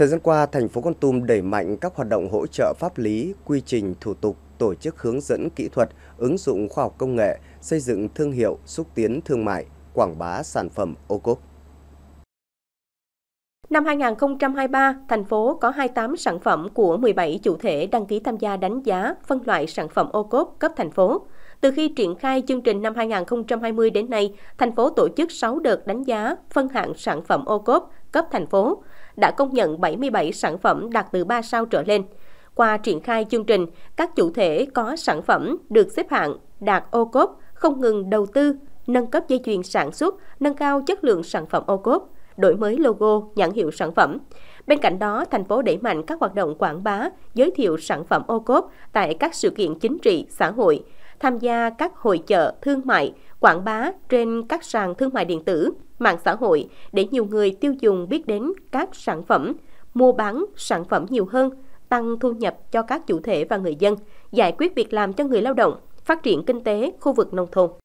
Thời gian qua, thành phố Con Tum đẩy mạnh các hoạt động hỗ trợ pháp lý, quy trình, thủ tục, tổ chức hướng dẫn kỹ thuật, ứng dụng khoa học công nghệ, xây dựng thương hiệu, xúc tiến thương mại, quảng bá sản phẩm ô cốp. Năm 2023, thành phố có 28 sản phẩm của 17 chủ thể đăng ký tham gia đánh giá phân loại sản phẩm ô cốp cấp thành phố. Từ khi triển khai chương trình năm 2020 đến nay, thành phố tổ chức 6 đợt đánh giá phân hạng sản phẩm ô cốp cấp thành phố, đã công nhận 77 sản phẩm đạt từ 3 sao trở lên. Qua triển khai chương trình, các chủ thể có sản phẩm được xếp hạng đạt ô cốp không ngừng đầu tư, nâng cấp dây chuyền sản xuất, nâng cao chất lượng sản phẩm ô cốp đổi mới logo, nhãn hiệu sản phẩm. Bên cạnh đó, thành phố đẩy mạnh các hoạt động quảng bá, giới thiệu sản phẩm ô cốp tại các sự kiện chính trị, xã hội, tham gia các hội chợ, thương mại, quảng bá trên các sàn thương mại điện tử, mạng xã hội để nhiều người tiêu dùng biết đến các sản phẩm, mua bán sản phẩm nhiều hơn, tăng thu nhập cho các chủ thể và người dân, giải quyết việc làm cho người lao động, phát triển kinh tế khu vực nông thôn.